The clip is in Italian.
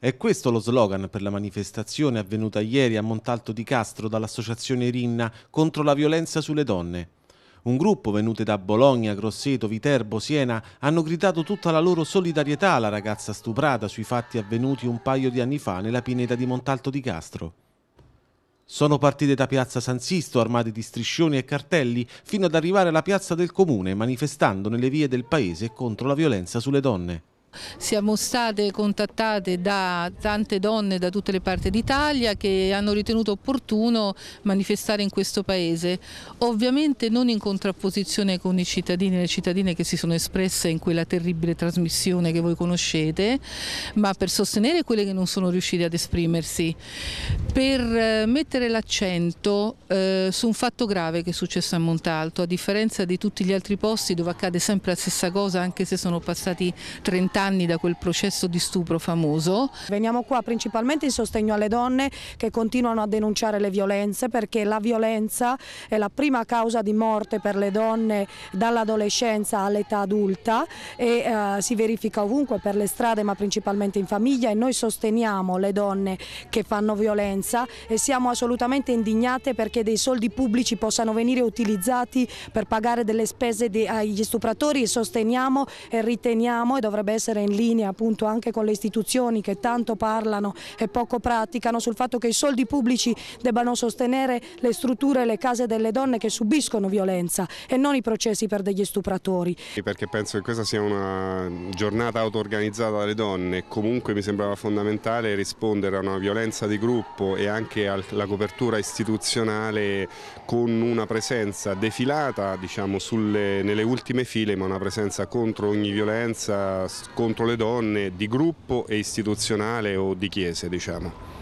È questo lo slogan per la manifestazione avvenuta ieri a Montalto di Castro dall'associazione Rinna contro la violenza sulle donne. Un gruppo venute da Bologna, Grosseto, Viterbo, Siena hanno gridato tutta la loro solidarietà alla ragazza stuprata sui fatti avvenuti un paio di anni fa nella pineta di Montalto di Castro. Sono partite da piazza San Sisto armate di striscioni e cartelli fino ad arrivare alla piazza del comune manifestando nelle vie del paese contro la violenza sulle donne. Siamo state contattate da tante donne da tutte le parti d'Italia che hanno ritenuto opportuno manifestare in questo paese, ovviamente non in contrapposizione con i cittadini e le cittadine che si sono espresse in quella terribile trasmissione che voi conoscete, ma per sostenere quelle che non sono riuscite ad esprimersi, per eh, mettere l'accento eh, su un fatto grave che è successo a Montalto, a differenza di tutti gli altri posti dove accade sempre la stessa cosa anche se sono passati 30 anni vent'anni da quel processo di stupro famoso. Veniamo qua principalmente in sostegno alle donne che continuano a denunciare le violenze perché la violenza è la prima causa di morte per le donne dall'adolescenza all'età adulta e eh, si verifica ovunque per le strade ma principalmente in famiglia e noi sosteniamo le donne che fanno violenza e siamo assolutamente indignate perché dei soldi pubblici possano venire utilizzati per pagare delle spese agli stupratori e sosteniamo e riteniamo e dovrebbe essere essere in linea appunto anche con le istituzioni che tanto parlano e poco praticano sul fatto che i soldi pubblici debbano sostenere le strutture e le case delle donne che subiscono violenza e non i processi per degli stupratori. Perché penso che questa sia una giornata auto-organizzata dalle donne comunque mi sembrava fondamentale rispondere a una violenza di gruppo e anche alla copertura istituzionale con una presenza defilata diciamo, sulle, nelle ultime file ma una presenza contro ogni violenza, contro le donne di gruppo e istituzionale o di chiese diciamo.